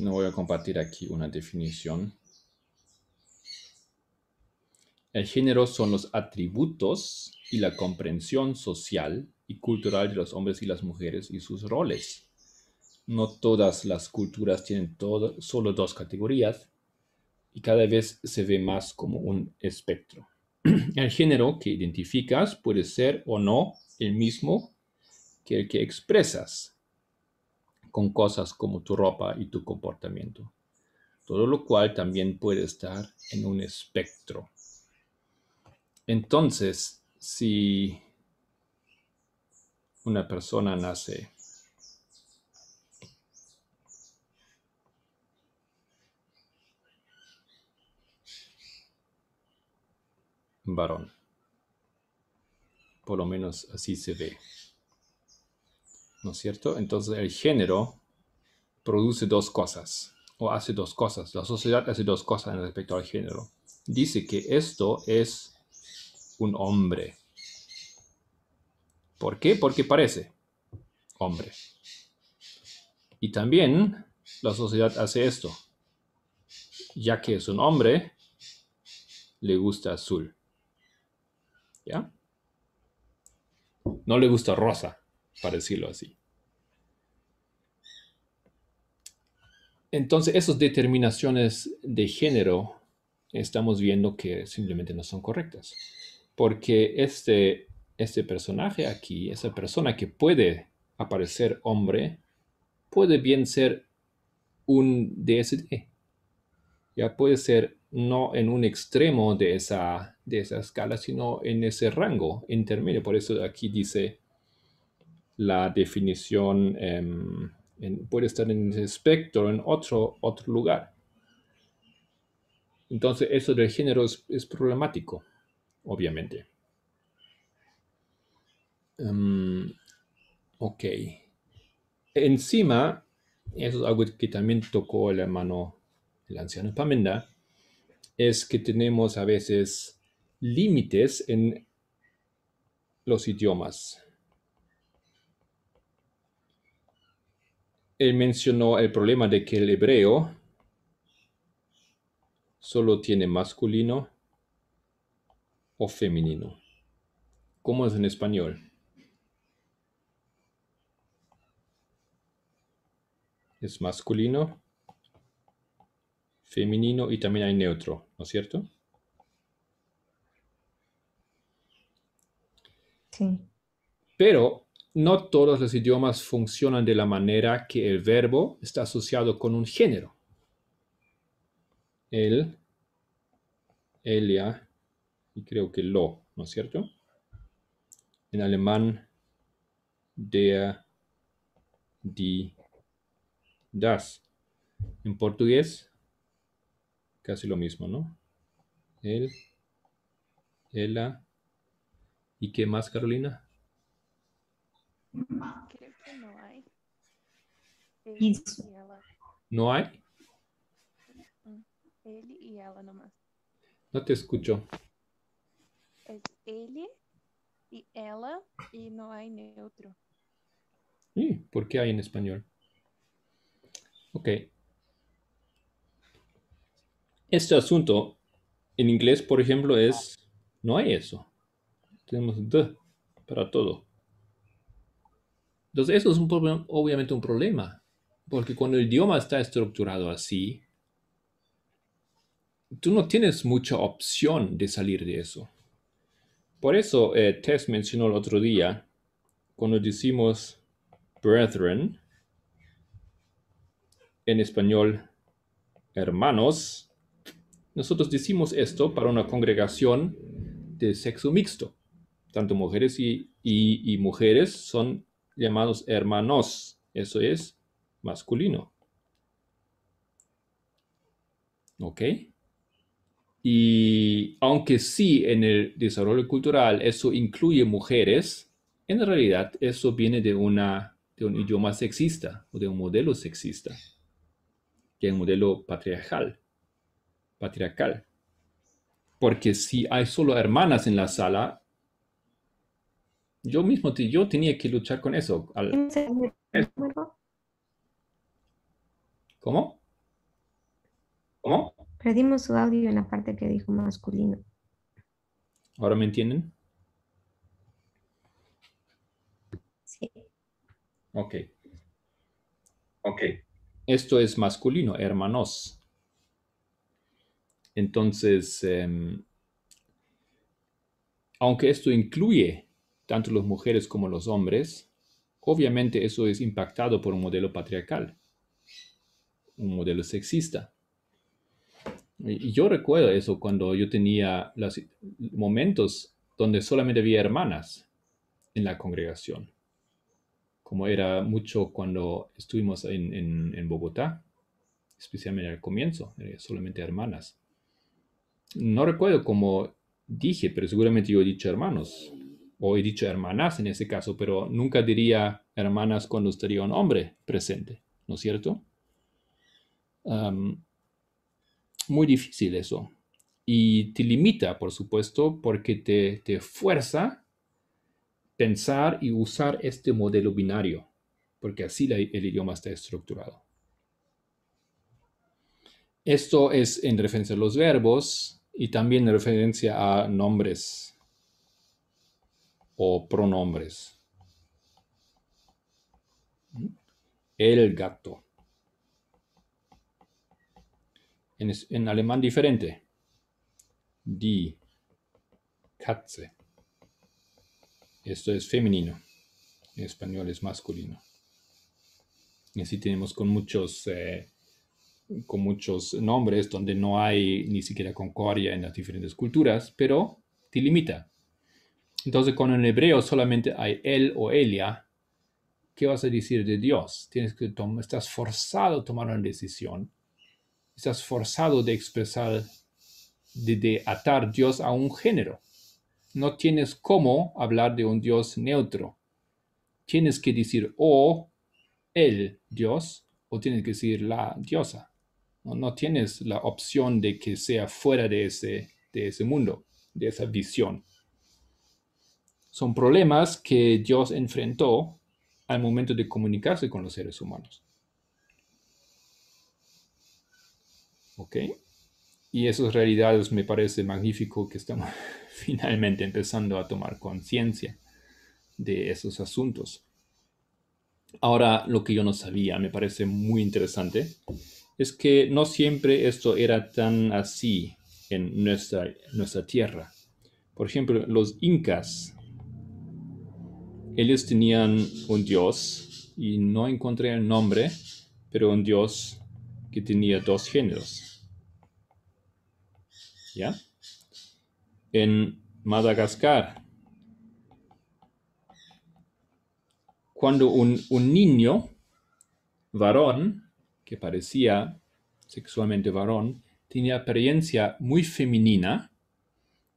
no, voy a compartir aquí una definición. El género son los atributos y la comprensión social y cultural de los hombres y las mujeres y sus roles no todas las culturas tienen solo dos categorías y cada vez se ve más como un espectro. El género que identificas puede ser o no el mismo que el que expresas con cosas como tu ropa y tu comportamiento, todo lo cual también puede estar en un espectro. Entonces, si una persona nace varón. Por lo menos así se ve. ¿No es cierto? Entonces el género produce dos cosas, o hace dos cosas. La sociedad hace dos cosas respecto al género. Dice que esto es un hombre. ¿Por qué? Porque parece hombre. Y también la sociedad hace esto. Ya que es un hombre, le gusta azul. ¿Ya? No le gusta rosa, para decirlo así. Entonces, esas determinaciones de género estamos viendo que simplemente no son correctas. Porque este, este personaje aquí, esa persona que puede aparecer hombre, puede bien ser un DSD. Ya puede ser no en un extremo de esa, de esa escala, sino en ese rango intermedio. Por eso aquí dice la definición em, puede estar en ese espectro, en otro, otro lugar. Entonces eso del género es, problemático, obviamente. Em, ok. Encima, eso es algo que también tocó el hermano, del anciano Pamenda, es que tenemos a veces límites en los idiomas. Él mencionó el problema de que el hebreo solo tiene masculino o femenino. ¿Cómo es en español? ¿Es masculino femenino y también hay neutro, ¿no es cierto? Sí. Pero no todos los idiomas funcionan de la manera que el verbo está asociado con un género. El, ella y creo que lo, ¿no es cierto? En alemán, der, die, das. En portugués, casi lo mismo, ¿no? Él, ella, ¿Y qué más, Carolina? Creo que no hay. Él y ¿No hay? Mm, él y ella nomás. No te escucho. Es él y ella y no hay neutro. ¿Y por qué hay en español? Ok, este asunto, en inglés, por ejemplo, es, no hay eso. Tenemos the para todo. Entonces, eso es obviamente un problema, porque cuando el idioma está estructurado así, tú no tienes mucha opción de salir de eso. Por eso, eh, Tess mencionó el otro día, cuando decimos brethren, en español, hermanos, nosotros decimos esto para una congregación de sexo mixto. Tanto mujeres y, mujeres son llamados hermanos. Eso es masculino. ¿Ok? Y aunque sí en el desarrollo cultural eso incluye mujeres, en realidad eso viene de, una, de un idioma sexista o de un modelo sexista, que es un modelo patriarcal patriarcal. Porque si hay solo hermanas en la sala, yo mismo yo tenía que luchar con eso. eso. ¿Cómo? ¿Cómo? Perdimos su audio en la parte que dijo masculino. ¿Ahora me entienden? Sí. Ok. Ok. Esto es masculino, hermanos. Entonces, em, aunque esto incluye tanto las mujeres como los hombres, obviamente eso es impactado por un modelo patriarcal, un modelo sexista. Y yo recuerdo eso cuando yo tenía los momentos donde solamente había hermanas en la congregación, como era mucho cuando estuvimos en, en Bogotá, especialmente al comienzo, eh, solamente hermanas no recuerdo cómo dije, pero seguramente yo he dicho hermanos o he dicho hermanas en ese caso, pero nunca diría hermanas cuando estaría un hombre presente, ¿no es cierto? muy difícil eso. Y te limita, por supuesto, porque te, te fuerza pensar y usar este modelo binario, porque así el idioma está estructurado. Esto es en referencia a los verbos, y también referencia a nombres o pronombres. El gato. En, alemán diferente. Die Katze. Esto es femenino. En español es masculino. Y así tenemos con muchos eh, con muchos nombres donde no hay ni siquiera concordia en las diferentes culturas, pero te limita. Entonces, con el hebreo solamente hay él o ella, ¿qué vas a decir de Dios? Tienes que estás forzado a tomar una decisión. Estás forzado de expresar, de, atar Dios a un género. No tienes cómo hablar de un Dios neutro. Tienes que decir o el Dios o tienes que decir la diosa. No, tienes la opción de que sea fuera de ese, de ese mundo, de esa visión. Son problemas que Dios enfrentó al momento de comunicarse con los seres humanos. ¿Ok? Y esas realidades me parece magnífico que estamos finalmente empezando a tomar conciencia de esos asuntos. Ahora, lo que yo no sabía me parece muy interesante es que no siempre esto era tan así en nuestra, nuestra tierra. Por ejemplo, los incas, ellos tenían un dios, y no encontré el nombre, pero un dios que tenía dos géneros. ¿Ya? En Madagascar, cuando un, un niño varón que parecía sexualmente varón, tenía apariencia muy femenina.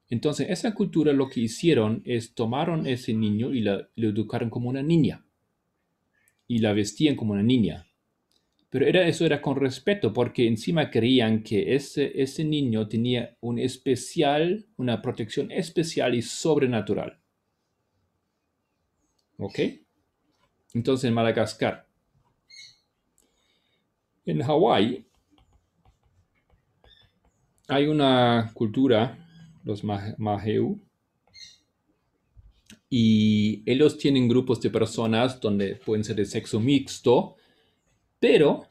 Entonces, esa cultura lo que hicieron es tomaron ese niño y lo educaron como una niña. Y la vestían como una niña. Pero era, eso era con respeto, porque encima creían que ese, ese niño tenía un especial, una protección especial y sobrenatural. ¿Ok? Entonces, en Madagascar, en Hawái hay una cultura, los Maheu, y ellos tienen grupos de personas donde pueden ser de sexo mixto, pero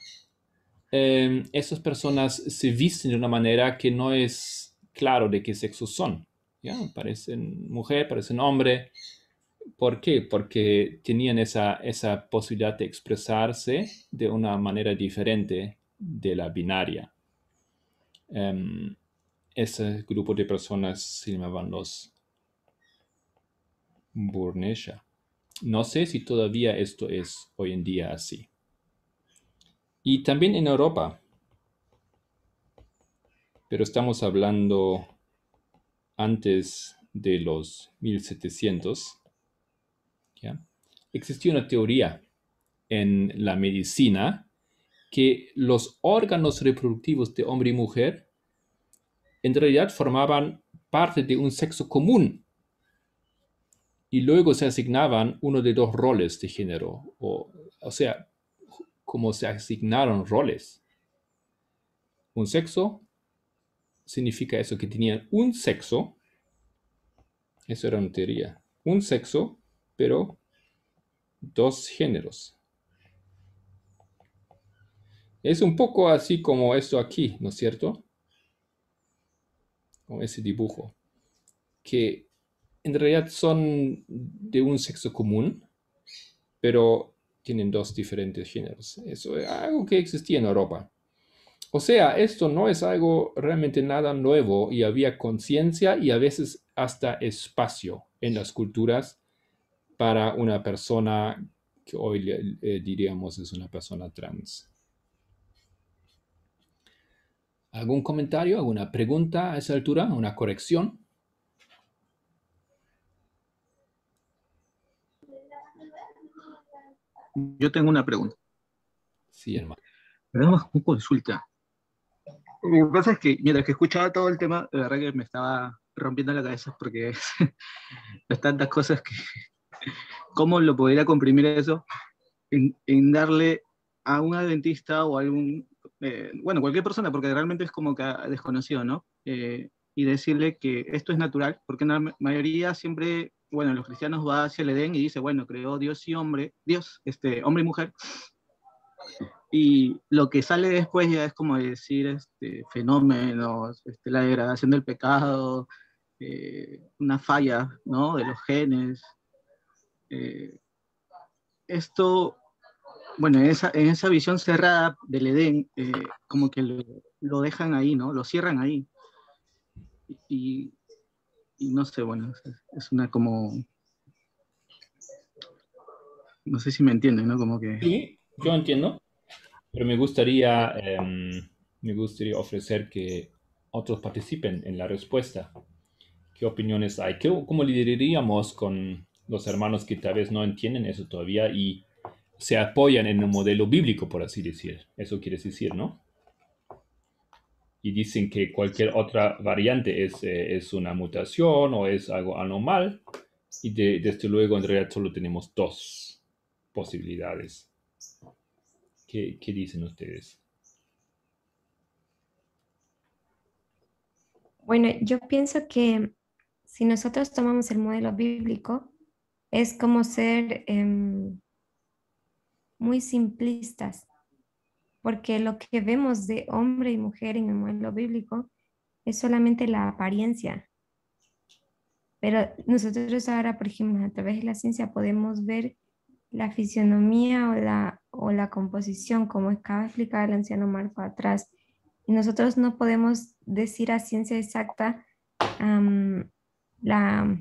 em, esas personas se visten de una manera que no es claro de qué sexo son. ¿ya? Parecen mujer, parecen hombre, ¿Por qué? Porque tenían esa, posibilidad de expresarse de una manera diferente de la binaria. Em, ese grupo de personas se llamaban los Burnesha. No sé si todavía esto es hoy en día así. Y también en Europa. Pero estamos hablando antes de los 1700. Existía una teoría en la medicina que los órganos reproductivos de hombre y mujer en realidad formaban parte de un sexo común y luego se asignaban uno de dos roles de género, o, o sea, como se asignaron roles. Un sexo significa eso, que tenían un sexo, eso era una teoría, un sexo, pero dos géneros. Es un poco así como esto aquí, ¿no es cierto? Con ese dibujo, que en realidad son de un sexo común, pero tienen dos diferentes géneros. Eso es algo que existía en Europa. O sea, esto no es algo realmente nada nuevo y había conciencia y a veces hasta espacio en las culturas para una persona que hoy diríamos es una persona trans. ¿Algún comentario, alguna pregunta a esa altura, una corrección? Yo tengo una pregunta. Sí, hermano. Perdón, una consulta. Lo que pasa es que mientras que escuchaba todo el tema, la verdad que me estaba rompiendo la cabeza porque es, tantas cosas que ¿Cómo lo podría comprimir eso en, darle a un adventista o a algún, eh, bueno, cualquier persona, porque realmente es como que desconocido, ¿no? Eh, y decirle que esto es natural, porque en la mayoría siempre, bueno, los cristianos va hacia el Edén y dice, bueno, creó Dios y hombre, Dios, este, hombre y mujer. Y lo que sale después ya es como decir este, fenómenos, este, la degradación del pecado, eh, una falla ¿no? de los genes, eh, esto, bueno, en esa, visión cerrada del Edén, eh, como que lo, dejan ahí, ¿no? Lo cierran ahí. Y, no sé, bueno, es una como... No sé si me entienden, ¿no? Como que... Sí, yo entiendo, pero me gustaría, em, me gustaría ofrecer que otros participen en la respuesta. ¿Qué opiniones hay? ¿Qué, ¿Cómo lidiaríamos con los hermanos que tal vez no entienden eso todavía y se apoyan en un modelo bíblico, por así decir. Eso quiere decir, ¿no? Y dicen que cualquier otra variante es, eh, una mutación o es algo anormal. Y desde luego en realidad solo tenemos dos posibilidades. ¿Qué, qué dicen ustedes? Bueno, yo pienso que si nosotros tomamos el modelo bíblico, es como ser em, muy simplistas, porque lo que vemos de hombre y mujer en el modelo bíblico es solamente la apariencia. Pero nosotros ahora, por ejemplo, a través de la ciencia podemos ver la fisionomía o la, o la composición, como acaba de explicar el anciano Marco atrás. Y nosotros no podemos decir a ciencia exacta la,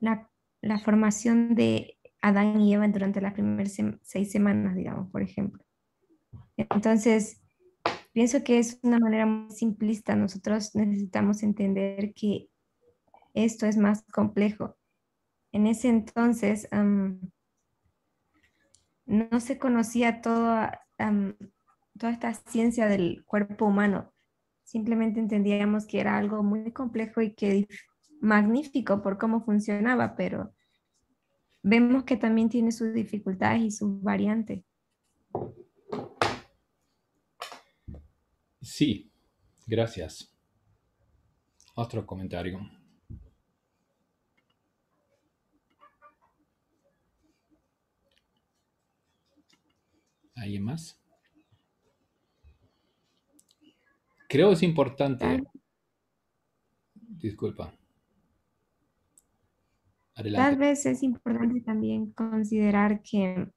la la formación de Adán y Eva durante las primeras seis semanas, digamos, por ejemplo. Entonces, pienso que es una manera muy simplista. Nosotros necesitamos entender que esto es más complejo. En ese entonces, no se conocía toda, toda esta ciencia del cuerpo humano. Simplemente entendíamos que era algo muy complejo y que magnífico por cómo funcionaba, pero vemos que también tiene sus dificultades y sus variantes. Sí, gracias. Otro comentario. ¿Alguien más? Creo es importante. Ah. Disculpa. Tal vez es importante también considerar que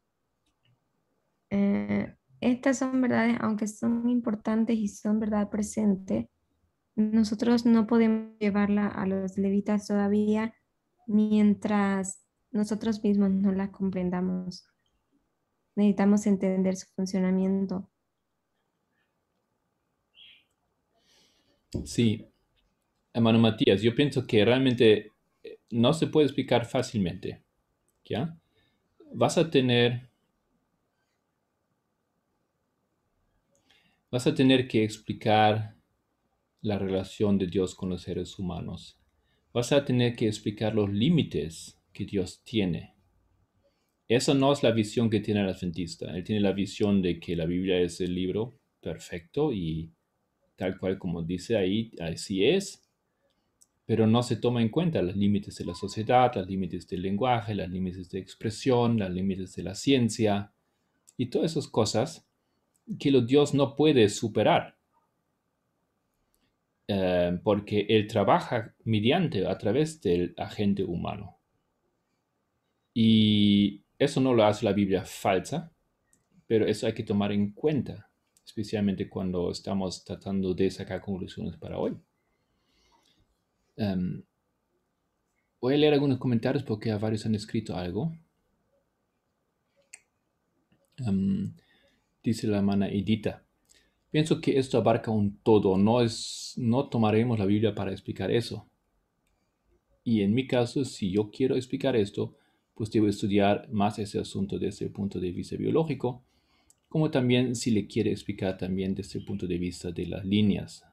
eh, estas son verdades, aunque son importantes y son verdad presente, nosotros no podemos llevarla a los levitas todavía mientras nosotros mismos no la comprendamos. Necesitamos entender su funcionamiento. Sí, hermano Matías, yo pienso que realmente no se puede explicar fácilmente. ¿Ya? Vas a tener. Vas a tener que explicar la relación de Dios con los seres humanos. Vas a tener que explicar los límites que Dios tiene. Esa no es la visión que tiene el adventista. Él tiene la visión de que la Biblia es el libro perfecto y tal cual como dice ahí, así es, pero no se toma en cuenta los límites de la sociedad, los límites del lenguaje, los límites de expresión, los límites de la ciencia y todas esas cosas que lo Dios no puede superar. Eh, porque Él trabaja mediante, a través del agente humano. Y eso no lo hace la Biblia falsa, pero eso hay que tomar en cuenta, especialmente cuando estamos tratando de sacar conclusiones para hoy. Em, voy a leer algunos comentarios porque varios han escrito algo. Em, dice la hermana Edita. Pienso que esto abarca un todo, no, es, no tomaremos la Biblia para explicar eso. Y en mi caso, si yo quiero explicar esto, pues debo estudiar más ese asunto desde el punto de vista biológico, como también si le quiere explicar también desde el punto de vista de las líneas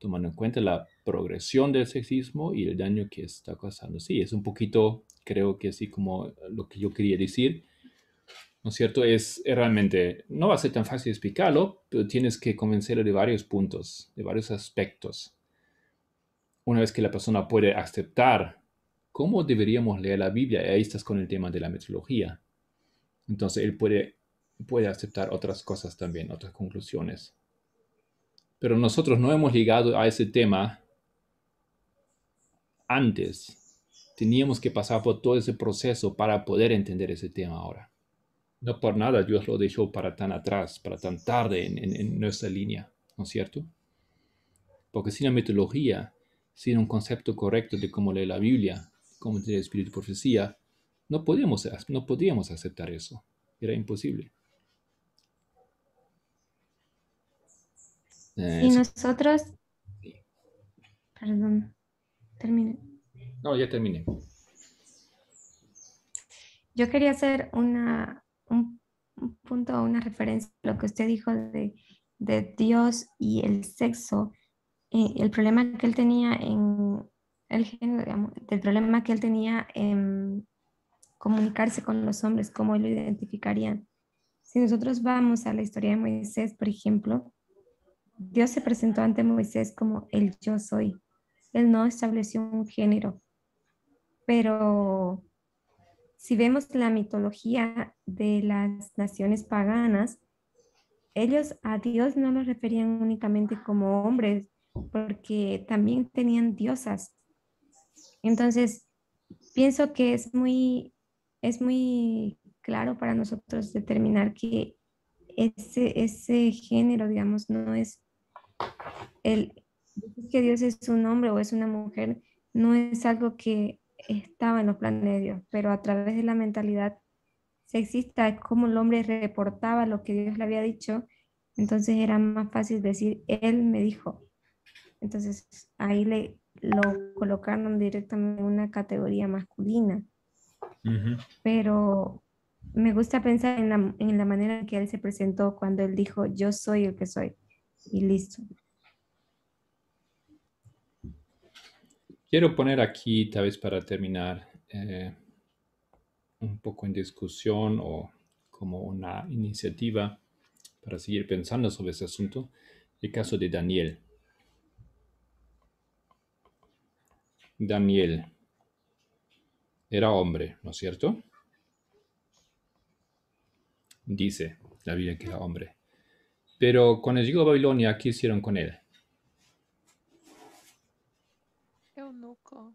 tomando en cuenta la progresión del sexismo y el daño que está causando. Sí, es un poquito, creo que así como eh, lo que yo quería decir, ¿no es cierto? Es, realmente, no va a ser tan fácil explicarlo, pero tienes que convencerlo de varios puntos, de varios aspectos. Una vez que la persona puede aceptar cómo deberíamos leer la Biblia, ahí estás con el tema de la metodología. Entonces él puede, puede aceptar otras cosas también, otras conclusiones. Pero nosotros no hemos llegado a ese tema antes. Teníamos que pasar por todo ese proceso para poder entender ese tema ahora. No por nada Dios lo dejó para tan atrás, para tan tarde en, nuestra línea, ¿no es cierto? Porque sin la metodología, sin un concepto correcto de cómo leer la Biblia, cómo tiene el Espíritu de Profecía, no podíamos, no podíamos aceptar eso. Era imposible. Eh, y nosotros... Perdón, terminé. No, ya terminé. Yo quería hacer una, un, punto, una referencia a lo que usted dijo de, Dios y el sexo. Eh, el problema que él tenía en el género, del problema que él tenía en comunicarse con los hombres, cómo lo identificarían. Si nosotros vamos a la historia de Moisés, por ejemplo, Dios se presentó ante Moisés como el yo soy. Él no estableció un género. Pero si vemos la mitología de las naciones paganas, ellos a Dios no lo referían únicamente como hombres, porque también tenían diosas. Entonces, pienso que es muy, es muy claro para nosotros determinar que ese género, digamos, no es el que Dios es un hombre o es una mujer no es algo que estaba en los planes de Dios, pero a través de la mentalidad sexista es como el hombre reportaba lo que Dios le había dicho, entonces era más fácil decir, él me dijo. Entonces ahí le lo colocaron directamente en una categoría masculina. Pero me gusta pensar en la, en la manera en que él se presentó cuando él dijo, yo soy el que soy y listo. Quiero poner aquí, tal vez para terminar, eh, un poco en discusión o como una iniciativa para seguir pensando sobre ese asunto, el caso de Daniel. Daniel era hombre, ¿no es cierto? Dice la que era hombre. Pero cuando llegó a Babilonia, ¿qué hicieron con él? Eunuco.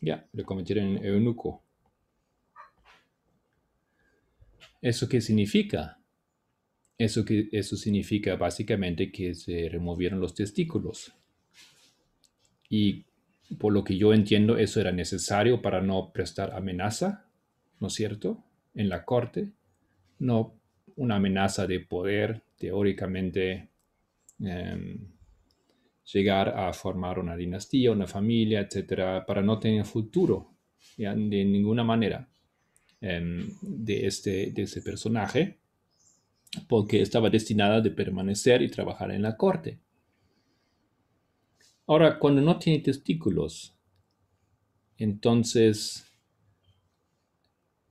Ya, le cometieron en eunuco. ¿Eso qué significa? Eso, que, eso significa básicamente que se removieron los testículos. Y por lo que yo entiendo, eso era necesario para no prestar amenaza, ¿no es cierto? En la corte, no una amenaza de poder teóricamente em, llegar a formar una dinastía, una familia, etcétera, para no tener futuro de ninguna manera em, de, este, de este personaje, porque estaba destinada de permanecer y trabajar en la corte. Ahora, cuando no tiene testículos, entonces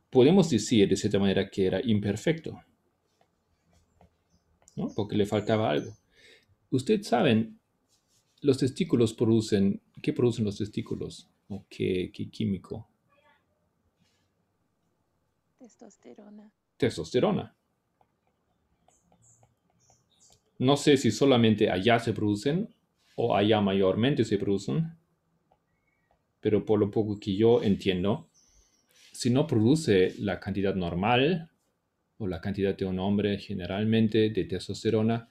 podemos decir de cierta manera que era imperfecto porque le faltaba algo. Ustedes saben, los testículos producen, ¿qué producen los testículos? ¿O qué, qué químico? Testosterona. Testosterona. No sé si solamente allá se producen o allá mayormente se producen, pero por lo poco que yo entiendo, si no produce la cantidad normal, o la cantidad de un hombre generalmente de testosterona,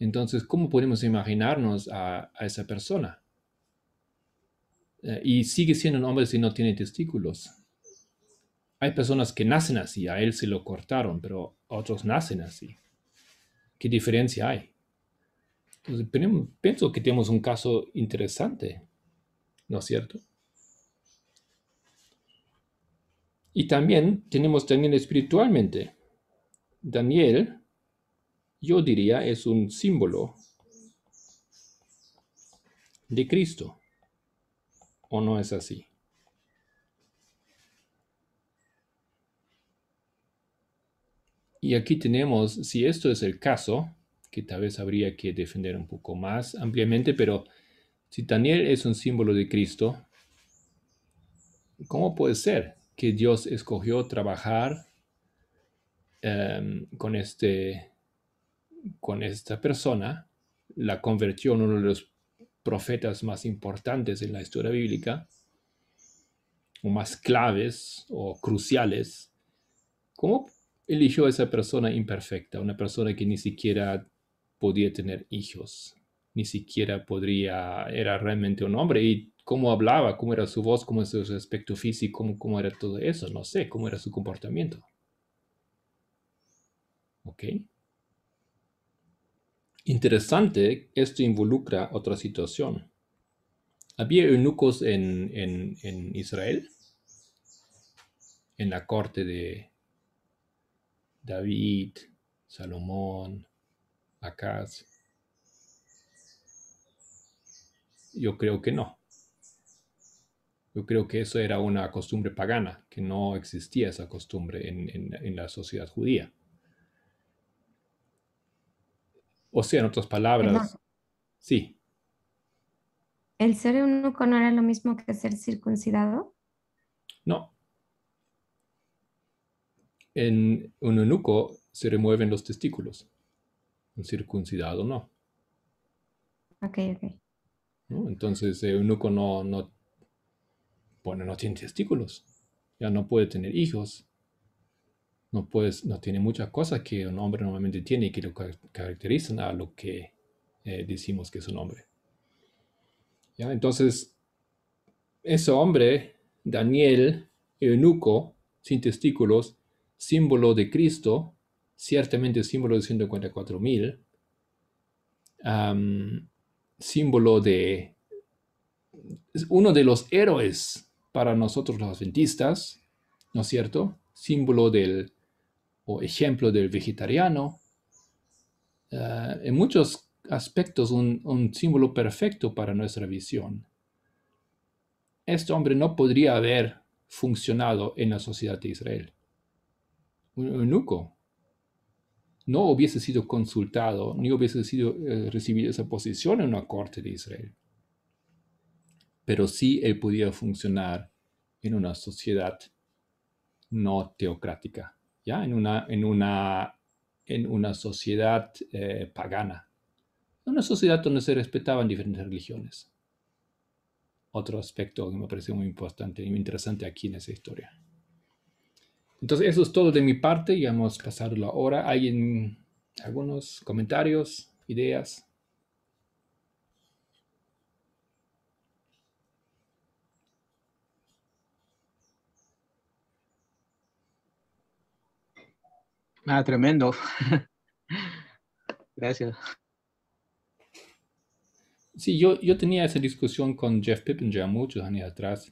entonces, ¿cómo podemos imaginarnos a, esa persona? Eh, y sigue siendo un hombre si no tiene testículos. Hay personas que nacen así, a él se lo cortaron, pero otros nacen así. ¿Qué diferencia hay? Entonces, pienso que tenemos un caso interesante, ¿no es cierto? Y también tenemos también espiritualmente Daniel, yo diría, es un símbolo de Cristo. ¿O no es así? Y aquí tenemos, si esto es el caso, que tal vez habría que defender un poco más ampliamente, pero si Daniel es un símbolo de Cristo, ¿cómo puede ser que Dios escogió trabajar Em, con, este, con esta persona, la convirtió en uno de los profetas más importantes en la historia bíblica, o más claves o cruciales. ¿Cómo eligió a esa persona imperfecta, una persona que ni siquiera podía tener hijos, ni siquiera podría, era realmente un hombre y cómo hablaba, cómo era su voz, cómo era su aspecto físico, cómo, cómo era todo eso, no sé, cómo era su comportamiento. ¿Ok? Interesante, esto involucra otra situación. Había eunucos en, Israel, en la corte de David, Salomón, Acaz. Yo creo que no. Yo creo que eso era una costumbre pagana, que no existía esa costumbre en la sociedad judía. O sea, en otras palabras, sí. ¿El ser eunuco no era lo mismo que ser circuncidado? No. En un eunuco se remueven los testículos. Un circuncidado no. Ok, ok. Entonces, el eunuco no, bueno, no tiene testículos. Ya no puede tener hijos no, no tiene muchas cosas que un hombre normalmente tiene y que lo caracterizan a lo que eh, decimos que es un hombre. ¿Ya? Entonces, ese hombre, Daniel, eunuco, sin testículos, símbolo de Cristo, ciertamente símbolo de 144.000, mil símbolo de uno de los héroes para nosotros los adventistas, ¿no es cierto? Símbolo del o ejemplo del vegetariano. Eh, en muchos aspectos un, símbolo perfecto para nuestra visión. Este hombre no podría haber funcionado en la sociedad de Israel. Un eunuco no hubiese sido consultado ni hubiese sido eh, recibido esa posición en una corte de Israel. Pero sí él podía funcionar en una sociedad no teocrática. En, una, en, una, en una sociedad eh, pagana, una sociedad donde se respetaban diferentes religiones. Otro aspecto que me parece muy importante y muy interesante aquí en esa historia. Entonces, eso es todo de mi parte. y vamos a la ahora ¿Hay algunos comentarios, ideas? Ah, tremendo. Gracias. Sí, yo, yo tenía esa discusión con Jeff Pippen ya muchos años atrás.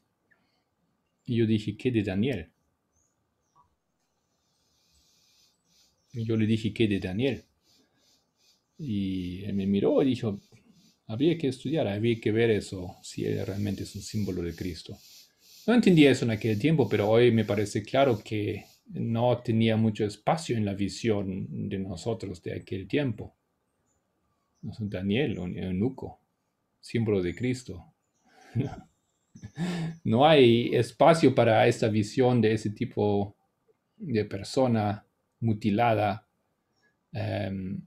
Y yo dije, ¿qué de Daniel? Y yo le dije, ¿qué de Daniel? Y él me miró y dijo, había que estudiar, había que ver eso, si él realmente es un símbolo de Cristo. No entendía eso en aquel tiempo, pero hoy me parece claro que no tenía mucho espacio en la visión de nosotros de aquel tiempo. Daniel, un eunuco, símbolo de Cristo. No hay espacio para esta visión de ese tipo de persona mutilada em,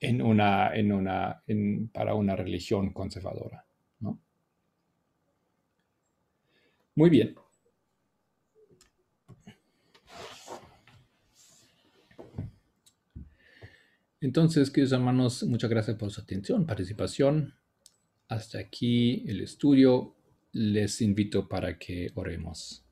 en una, en una, para una religión conservadora. Muy bien. Entonces, queridos hermanos, muchas gracias por su atención, participación. Hasta aquí el estudio. Les invito para que oremos.